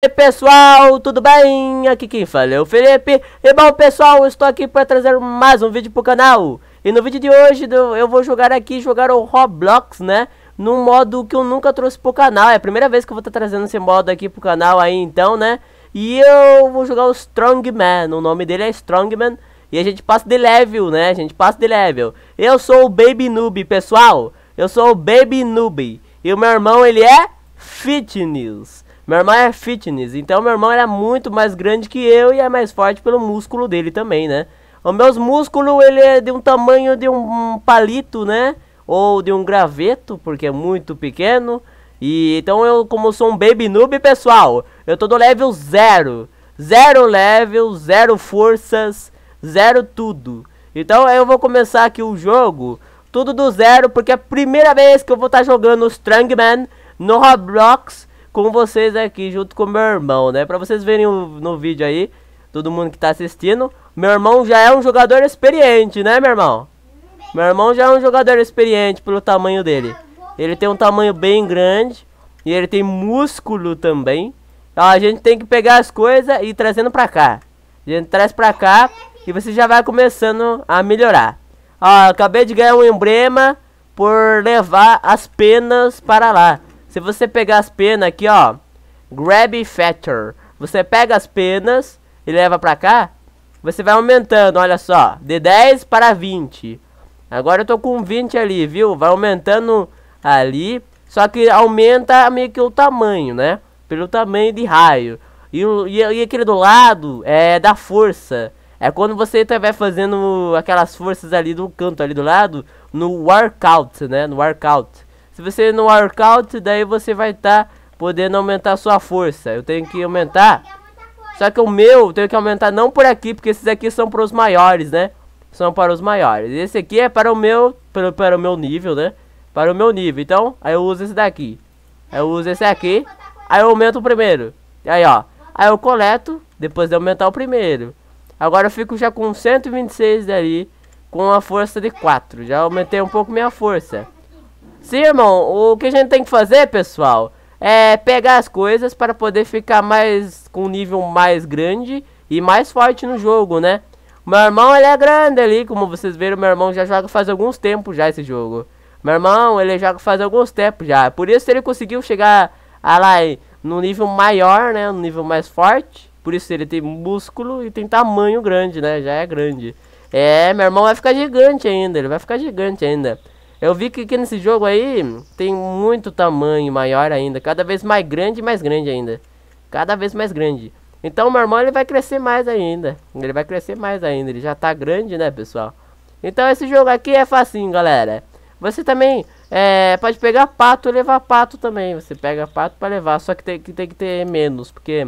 E pessoal, tudo bem? Aqui quem fala é o Felipe E bom pessoal, estou aqui para trazer mais um vídeo pro canal E no vídeo de hoje eu vou jogar aqui, jogar o Roblox, né? Num modo que eu nunca trouxe pro canal É a primeira vez que eu vou estar tá trazendo esse modo aqui pro canal aí então, né? E eu vou jogar o Strongman, o nome dele é Strongman E a gente passa de level, né? A gente passa de level Eu sou o Baby Noob, pessoal Eu sou o Baby Noob E o meu irmão, ele é Fitness meu irmão é fitness, então meu irmão era é muito mais grande que eu e é mais forte pelo músculo dele também, né? Os meus músculos, ele é de um tamanho de um palito, né? Ou de um graveto, porque é muito pequeno. E então eu, como sou um baby noob, pessoal, eu tô do level zero, Zero level, zero forças, zero tudo. Então eu vou começar aqui o jogo tudo do zero, porque é a primeira vez que eu vou estar tá jogando Strongman no Roblox com vocês aqui, junto com meu irmão, né? Pra vocês verem o, no vídeo aí, todo mundo que tá assistindo, meu irmão já é um jogador experiente, né, meu irmão? Meu irmão já é um jogador experiente pelo tamanho dele. Ele tem um tamanho bem grande e ele tem músculo também. A gente tem que pegar as coisas e ir trazendo pra cá. A gente traz pra cá e você já vai começando a melhorar. Ah, acabei de ganhar um emblema por levar as penas para lá. Se você pegar as penas aqui, ó. Grab Factor. Você pega as penas e leva pra cá. Você vai aumentando, olha só. De 10 para 20. Agora eu tô com 20 ali, viu? Vai aumentando ali. Só que aumenta meio que o tamanho, né? Pelo tamanho de raio. E, e, e aquele do lado é da força. É quando você estiver tá, fazendo aquelas forças ali do canto ali do lado. No workout, né? No workout. Se você no workout, daí você vai estar tá podendo aumentar sua força. Eu tenho que aumentar. Só que o meu eu tenho que aumentar não por aqui, porque esses aqui são para os maiores, né? São para os maiores. Esse aqui é para o meu, para, para o meu nível, né? Para o meu nível. Então, aí eu uso esse daqui. Aí eu uso esse aqui. Aí eu aumento o primeiro. Aí, ó. Aí eu coleto, depois de aumentar o primeiro. Agora eu fico já com 126 ali, com a força de 4. Já aumentei um pouco minha força. Sim, irmão, o que a gente tem que fazer, pessoal, é pegar as coisas para poder ficar mais com um nível mais grande e mais forte no jogo, né? Meu irmão, ele é grande ali, como vocês viram, meu irmão já joga faz alguns tempos já esse jogo. Meu irmão, ele joga faz alguns tempos já. Por isso ele conseguiu chegar a lá no nível maior, né? No nível mais forte. Por isso ele tem músculo e tem tamanho grande, né? Já é grande. É, meu irmão vai ficar gigante ainda, ele vai ficar gigante ainda. Eu vi que, que nesse jogo aí tem muito tamanho maior ainda. Cada vez mais grande e mais grande ainda. Cada vez mais grande. Então o meu irmão ele vai crescer mais ainda. Ele vai crescer mais ainda. Ele já tá grande, né, pessoal? Então esse jogo aqui é facinho, galera. Você também é, pode pegar pato e levar pato também. Você pega pato para levar. Só que tem, que tem que ter menos. Porque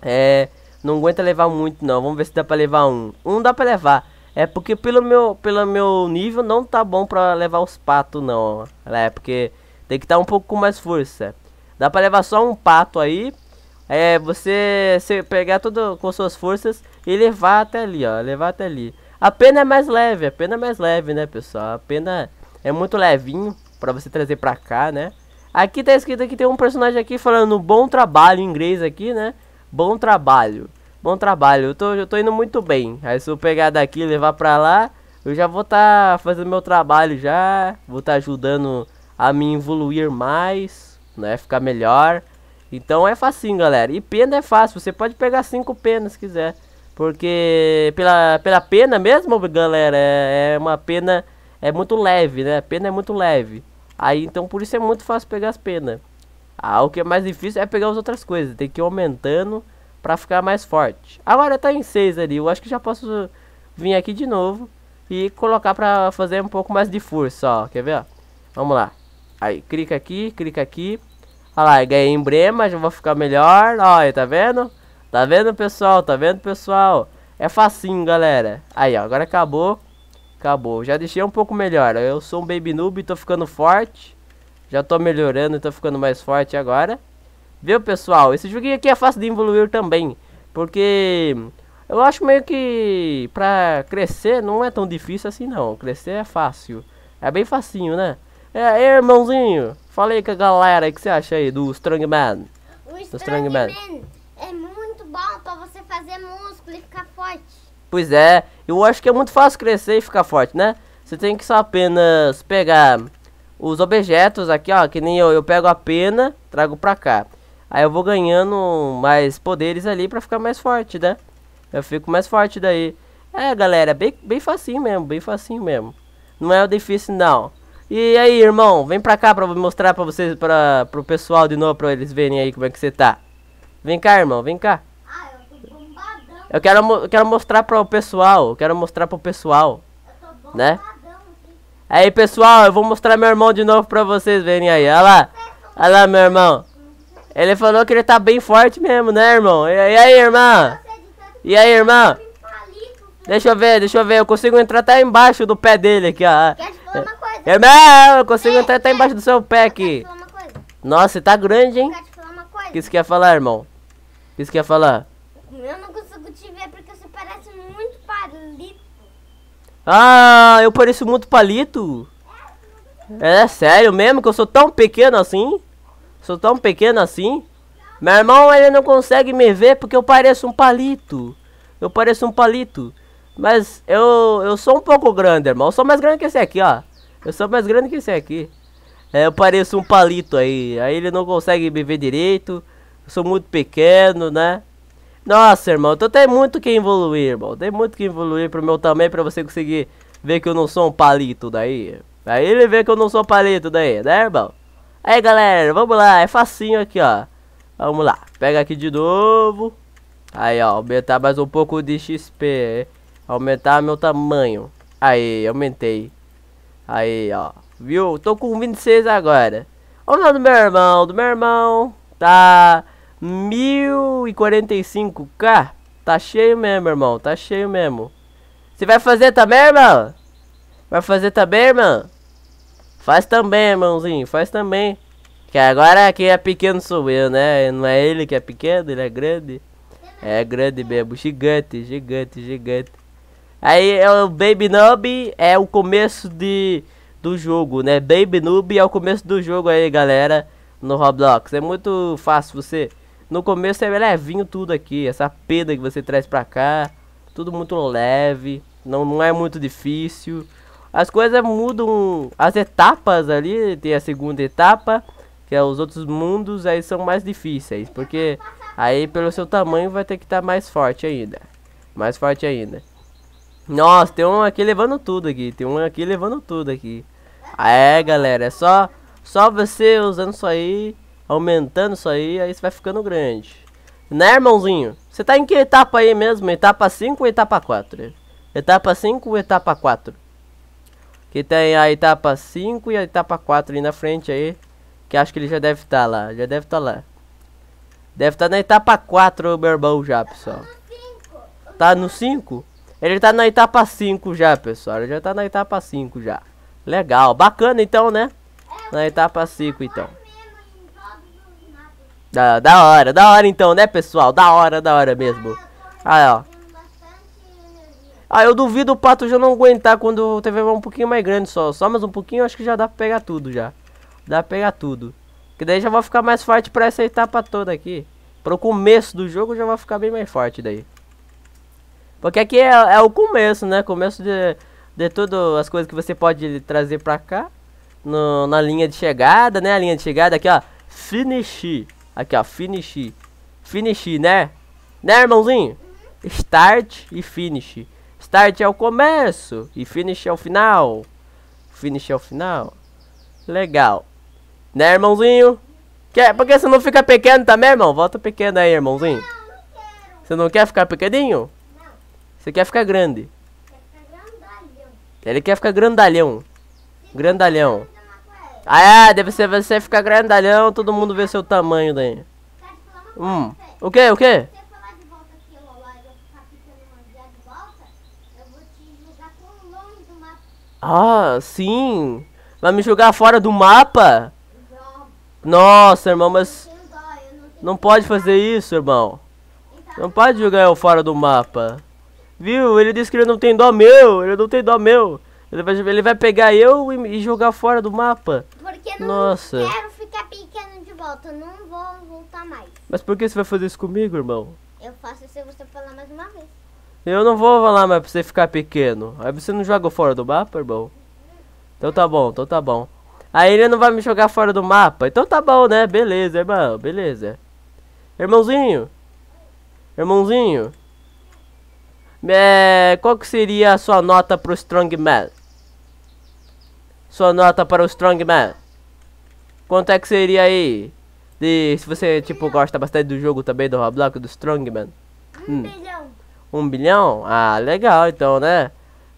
é, não aguenta levar muito, não. Vamos ver se dá pra levar um. Um dá pra levar. É porque pelo meu, pelo meu nível não tá bom pra levar os patos não. É porque tem que estar tá um pouco com mais força. Dá pra levar só um pato aí. É, você, você pegar tudo com suas forças e levar até ali, ó. Levar até ali. A pena é mais leve, a pena é mais leve, né, pessoal? A pena é muito levinho pra você trazer pra cá, né? Aqui tá escrito que tem um personagem aqui falando bom trabalho em inglês aqui, né? Bom trabalho. Bom trabalho, eu tô, eu tô indo muito bem. Aí se eu pegar daqui e levar pra lá, eu já vou estar tá fazendo meu trabalho já. Vou estar tá ajudando a me evoluir mais, né? Ficar melhor. Então é facinho, galera. E pena é fácil, você pode pegar cinco penas se quiser. Porque pela, pela pena mesmo, galera, é, é uma pena... É muito leve, né? A pena é muito leve. Aí então por isso é muito fácil pegar as penas. Ah, o que é mais difícil é pegar as outras coisas. Tem que ir aumentando para ficar mais forte. Agora tá em 6 ali, eu acho que já posso vir aqui de novo e colocar para fazer um pouco mais de força, ó, quer ver? Ó? Vamos lá. Aí, clica aqui, clica aqui. Olha lá, ganhei emblema, já vou ficar melhor. Olha, tá vendo? Tá vendo, pessoal? Tá vendo, pessoal? É facinho, galera. Aí, ó, agora acabou. Acabou. Já deixei um pouco melhor. Eu sou um baby noob, tô ficando forte. Já tô melhorando, tô ficando mais forte agora. Viu, pessoal? Esse joguinho aqui é fácil de evoluir também. Porque eu acho meio que pra crescer não é tão difícil assim, não. Crescer é fácil. É bem facinho, né? É, irmãozinho, falei com a galera, o que você acha aí do Strongman? O do Strongman é muito bom pra você fazer músculo e ficar forte. Pois é, eu acho que é muito fácil crescer e ficar forte, né? Você tem que só apenas pegar os objetos aqui, ó, que nem eu, eu pego a pena, trago pra cá. Aí eu vou ganhando mais poderes ali pra ficar mais forte, né? Eu fico mais forte daí. É, galera, bem, bem facinho mesmo, bem facinho mesmo. Não é o difícil, não. E aí, irmão, vem pra cá pra mostrar pra vocês, pra, pro pessoal de novo, pra eles verem aí como é que você tá. Vem cá, irmão, vem cá. Ah, eu tô bombadão. Eu quero, eu quero mostrar pro pessoal, eu quero mostrar pro pessoal. Né? Eu tô bombadão. Né? Aí, pessoal, eu vou mostrar meu irmão de novo pra vocês verem aí. Olha lá. Olha lá, meu irmão. Ele falou que ele tá bem forte mesmo, né, irmão? E, e aí, irmã? E aí, irmã? Deixa eu ver, deixa eu ver. Eu consigo entrar até embaixo do pé dele aqui, ó. Quer te falar uma coisa? Irmão, eu consigo é, entrar até é. embaixo do seu pé aqui. Nossa, você tá grande, hein? Quer te falar uma coisa? O que você quer falar, irmão? O que você quer falar? Eu não consigo te ver porque você parece muito palito. Ah, eu pareço muito palito? É, é sério mesmo que eu sou tão pequeno assim? Sou tão pequeno assim? Meu irmão, ele não consegue me ver porque eu pareço um palito. Eu pareço um palito. Mas eu, eu sou um pouco grande, irmão. Eu sou mais grande que esse aqui, ó. Eu sou mais grande que esse aqui. É, eu pareço um palito aí. Aí ele não consegue me ver direito. Eu sou muito pequeno, né? Nossa, irmão, então tem muito que evoluir, irmão. Tem muito que evoluir pro meu tamanho pra você conseguir ver que eu não sou um palito daí. Aí ele vê que eu não sou palito daí, né, irmão? Aí galera, vamos lá, é facinho aqui ó Vamos lá, pega aqui de novo Aí ó, aumentar mais um pouco de XP Aumentar meu tamanho Aí, aumentei Aí ó, viu? Tô com 26 agora Vamos lá do meu irmão, do meu irmão Tá 1045k Tá cheio mesmo, irmão, tá cheio mesmo Você vai fazer também, irmão? Vai fazer também, irmão? Faz também, irmãozinho, faz também. Que agora quem é pequeno sou eu, né? Não é ele que é pequeno, ele é grande. É grande mesmo, gigante, gigante, gigante. Aí é o Baby Noob é o começo de, do jogo, né? Baby Noob é o começo do jogo aí, galera, no Roblox. É muito fácil você... No começo é levinho tudo aqui, essa pedra que você traz pra cá. Tudo muito leve, não, não é muito difícil as coisas mudam, as etapas ali, tem a segunda etapa, que é os outros mundos, aí são mais difíceis, porque aí pelo seu tamanho vai ter que estar tá mais forte ainda. Mais forte ainda. Nossa, tem um aqui levando tudo aqui, tem um aqui levando tudo aqui. É, galera, é só só você usando isso aí, aumentando isso aí, aí você vai ficando grande. Né, irmãozinho? Você tá em que etapa aí mesmo? Etapa 5 ou etapa 4? Etapa 5 ou etapa 4? Que tem a etapa 5 e a etapa 4 ali na frente aí. Que acho que ele já deve estar tá lá. Já deve estar tá lá. Deve estar tá na etapa 4, meu irmão, já, pessoal. Tá no 5? Tá ele tá na etapa 5 já, pessoal. Ele já tá na etapa 5 já. Legal. Bacana, então, né? É, na etapa 5, tá então. Da, da hora, da hora, então, né, pessoal? Da hora, da hora mesmo. Ah, aí, ó. Ah, eu duvido o pato já não aguentar quando o TV vai um pouquinho mais grande só. Só mais um pouquinho, acho que já dá pra pegar tudo já. Dá pra pegar tudo. Que daí já vai ficar mais forte pra essa etapa toda aqui. Pro começo do jogo já vai ficar bem mais forte daí. Porque aqui é, é o começo, né? Começo de, de todas as coisas que você pode trazer pra cá. No, na linha de chegada, né? A linha de chegada aqui, ó. Finish. Aqui, ó. Finish. Finish, né? Né, irmãozinho? Start e finish. Start é o começo e finish é o final. Finish é o final. Legal. Né, irmãozinho? Quer? Porque você não fica pequeno também, irmão? Volta pequeno aí, irmãozinho. Você não quer ficar pequenininho? Não. Você quer ficar grande? Ele quer ficar grandalhão. Grandalhão. Ah, é, deve ser você ficar grandalhão, todo mundo vê seu tamanho daí. Hum. O que? O que? Ah, sim. Vai me jogar fora do mapa? Nossa, irmão, mas... Não pode fazer isso, irmão. Não pode jogar eu fora do mapa. Viu? Ele disse que ele não tem dó meu. Ele não tem dó meu. Ele vai, ele vai pegar eu e, e jogar fora do mapa. Porque não Nossa. quero ficar pequeno de volta. Não vou voltar mais. Mas por que você vai fazer isso comigo, irmão? Eu faço se você falar mais uma eu não vou falar mais pra você ficar pequeno. Aí você não joga fora do mapa, irmão? Então tá bom, então tá bom. Aí ele não vai me jogar fora do mapa. Então tá bom, né? Beleza, irmão, beleza. Irmãozinho. Irmãozinho. É, qual que seria a sua nota pro Strongman? Sua nota para o Strongman. Quanto é que seria aí? De, se você, tipo, gosta bastante do jogo também, do Roblox, do Strongman. Um hum. milhão. Um bilhão? Ah, legal então, né?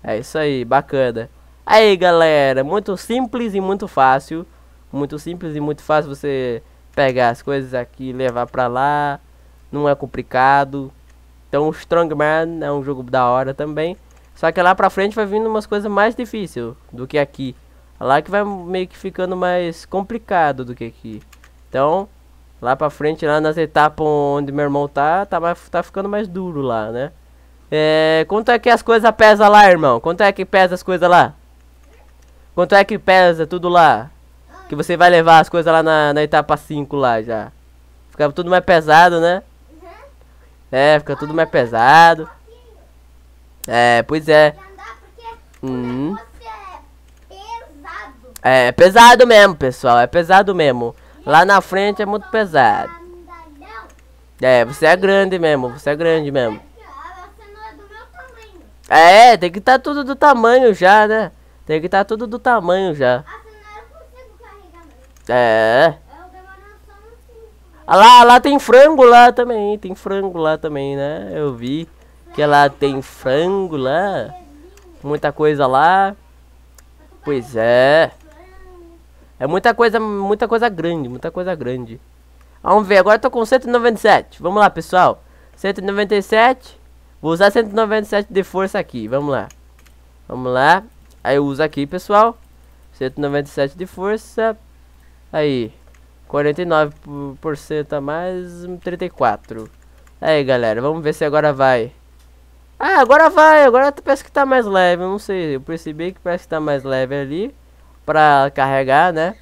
É isso aí, bacana. Aí, galera, muito simples e muito fácil. Muito simples e muito fácil você pegar as coisas aqui levar pra lá. Não é complicado. Então, o Strongman é um jogo da hora também. Só que lá pra frente vai vindo umas coisas mais difíceis do que aqui. Lá que vai meio que ficando mais complicado do que aqui. Então, lá pra frente, lá nas etapas onde meu irmão tá, tá, tá ficando mais duro lá, né? É, quanto é que as coisas pesam lá, irmão? Quanto é que pesa as coisas lá? Quanto é que pesa tudo lá? Que você vai levar as coisas lá na, na etapa 5 lá já. Fica tudo mais pesado, né? Uhum. É, fica tudo mais pesado. É, pois é. Hum. É, é pesado mesmo, pessoal. É pesado mesmo. Lá na frente é muito pesado. É, você é grande mesmo. Você é grande mesmo. É, tem que estar tá tudo do tamanho já, né? Tem que estar tá tudo do tamanho já. É. Ah, lá, lá tem frango lá também, tem frango lá também, né? Eu vi que lá tem frango lá, muita coisa lá. Pois é. É muita coisa, muita coisa grande, muita coisa grande. Vamos ver, agora eu tô com 197. Vamos lá, pessoal. 197. Vou usar 197 de força aqui, vamos lá. Vamos lá. Aí eu uso aqui, pessoal. 197 de força. Aí. 49% a mais, 34. Aí, galera, vamos ver se agora vai. Ah, agora vai, agora parece que tá mais leve, eu não sei, eu percebi que parece que tá mais leve ali Pra carregar, né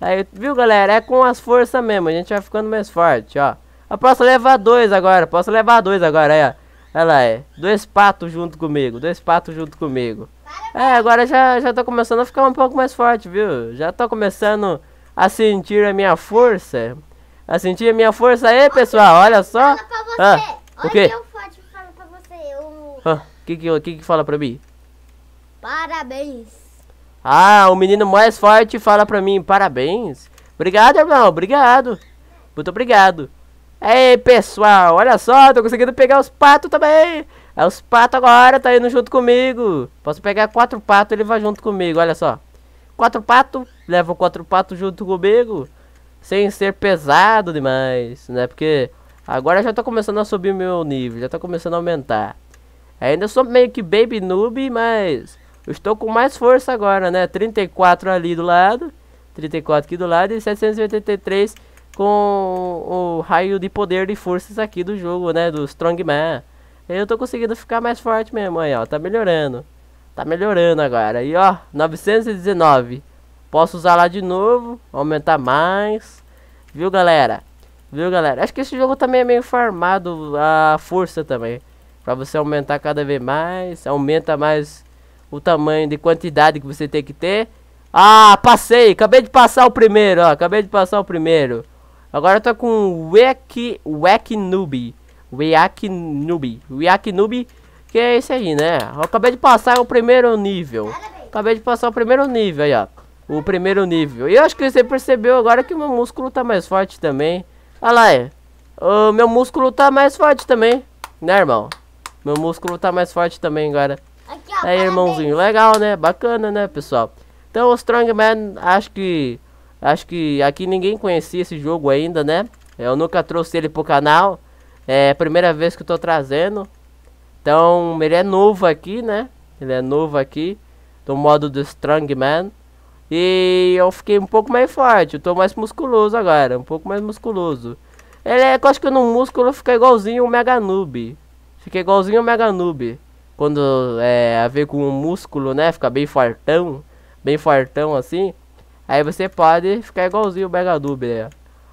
Aí, viu galera, é com as forças mesmo, a gente vai ficando mais forte, ó Eu posso levar dois agora, posso levar dois agora, aí ó Olha lá, é. Dois patos junto comigo, dois patos junto comigo. É, agora já, já tô começando a ficar um pouco mais forte, viu? Já tô começando a sentir a minha força. A sentir a minha força aí, pessoal, olha só. Ah, o quê? eu fala pra você. Ah, o que, ah, que, que que fala pra mim? Parabéns. Ah, o menino mais forte fala pra mim, parabéns. Obrigado, irmão, obrigado. Muito obrigado. Ei pessoal, olha só, tô conseguindo pegar os patos também. É os patos agora, tá indo junto comigo. Posso pegar quatro patos, ele vai junto comigo, olha só. Quatro patos, leva quatro patos junto comigo. Sem ser pesado demais, né? Porque agora já tô tá começando a subir meu nível, já tô tá começando a aumentar. Ainda sou meio que baby noob, mas eu estou com mais força agora, né? 34 ali do lado, 34 aqui do lado e 783 com o raio de poder de forças aqui do jogo, né? Do Strongman. Eu tô conseguindo ficar mais forte mesmo aí, ó. Tá melhorando. Tá melhorando agora. E ó, 919. Posso usar lá de novo. Aumentar mais. Viu, galera? Viu, galera? Acho que esse jogo também é meio farmado a força também. Pra você aumentar cada vez mais. Aumenta mais o tamanho de quantidade que você tem que ter. Ah, passei! Acabei de passar o primeiro, ó. Acabei de passar o primeiro. Agora eu tô com Wek, Wek Noob. Weak Noob. Weak Noob, que é esse aí, né? Eu acabei de passar o primeiro nível. Acabei de passar o primeiro nível aí, ó. O primeiro nível. E eu acho que você percebeu agora que meu músculo tá mais forte também. Olha lá, é. O meu músculo tá mais forte também. Né, irmão? Meu músculo tá mais forte também agora. Aqui, ó, aí, irmãozinho. Parabéns. Legal, né? Bacana, né, pessoal? Então, o Strongman, acho que Acho que aqui ninguém conhecia esse jogo ainda, né? É, eu nunca trouxe ele pro canal. É, é a primeira vez que eu tô trazendo. Então, ele é novo aqui, né? Ele é novo aqui. Do modo do Strongman. E eu fiquei um pouco mais forte. Eu tô mais musculoso agora. Um pouco mais musculoso. Ele é, eu acho que no músculo fica igualzinho o Mega Noob. Fica igualzinho o Mega Noob. Quando é a ver com o músculo, né? Fica bem fortão. Bem fortão assim. Aí você pode ficar igualzinho o Megadube, né?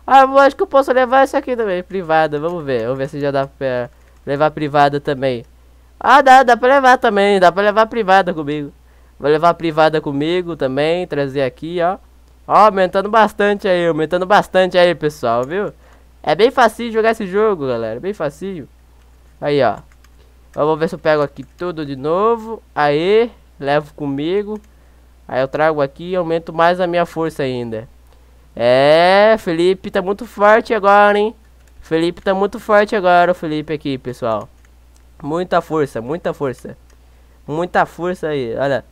Ah, eu acho que eu posso levar isso aqui também, privada. Vamos ver, vamos ver se já dá pra levar privada também. Ah, dá, dá pra levar também, dá pra levar privada comigo. Vou levar privada comigo também, trazer aqui, ó. Ó, aumentando bastante aí, aumentando bastante aí, pessoal, viu? É bem fácil jogar esse jogo, galera, bem fácil. Aí, ó. vamos ver se eu pego aqui tudo de novo. Aí, levo comigo. Aí eu trago aqui e aumento mais a minha força ainda. É, Felipe tá muito forte agora, hein? Felipe tá muito forte agora, o Felipe aqui, pessoal. Muita força, muita força. Muita força aí, olha.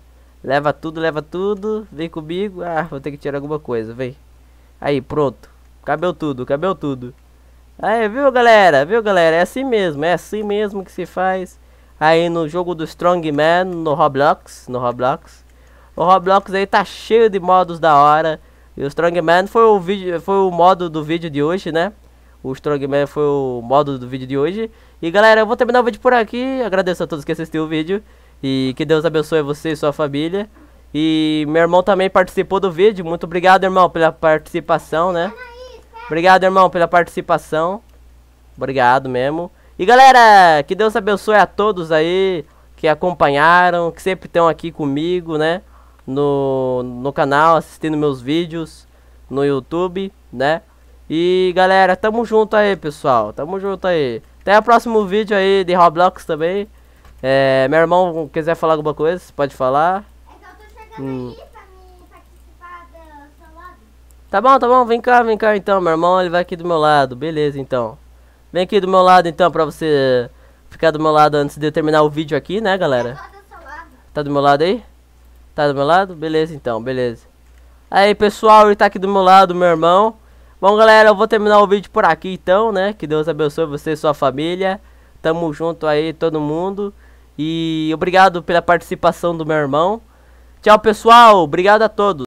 Leva tudo, leva tudo. Vem comigo. Ah, vou ter que tirar alguma coisa, vem. Aí, pronto. Cabeu tudo, cabeu tudo. Aí, viu, galera? Viu, galera? É assim mesmo, é assim mesmo que se faz. Aí no jogo do Strongman, no Roblox, no Roblox. O Roblox aí tá cheio de modos da hora. E o Strongman foi o, vídeo, foi o modo do vídeo de hoje, né? O Strongman foi o modo do vídeo de hoje. E galera, eu vou terminar o vídeo por aqui. Agradeço a todos que assistiram o vídeo. E que Deus abençoe você e sua família. E meu irmão também participou do vídeo. Muito obrigado, irmão, pela participação, né? Obrigado, irmão, pela participação. Obrigado mesmo. E galera, que Deus abençoe a todos aí que acompanharam, que sempre estão aqui comigo, né? no, no canal, assistindo meus vídeos no YouTube, né? E galera, tamo junto aí, pessoal. Tamo junto aí. Até o próximo vídeo aí de Roblox também. É, meu irmão quiser falar alguma coisa, pode falar. Então, hum. Tá bom, tá bom, vem cá, vem cá então, meu irmão, ele vai aqui do meu lado, beleza então. Vem aqui do meu lado então, pra você ficar do meu lado antes de eu terminar o vídeo aqui, né, galera? Tá, tá do meu lado aí? Tá do meu lado? Beleza então, beleza. Aí pessoal, ele tá aqui do meu lado, meu irmão. Bom galera, eu vou terminar o vídeo por aqui então, né? Que Deus abençoe você e sua família. Tamo junto aí, todo mundo. E obrigado pela participação do meu irmão. Tchau pessoal, obrigado a todos.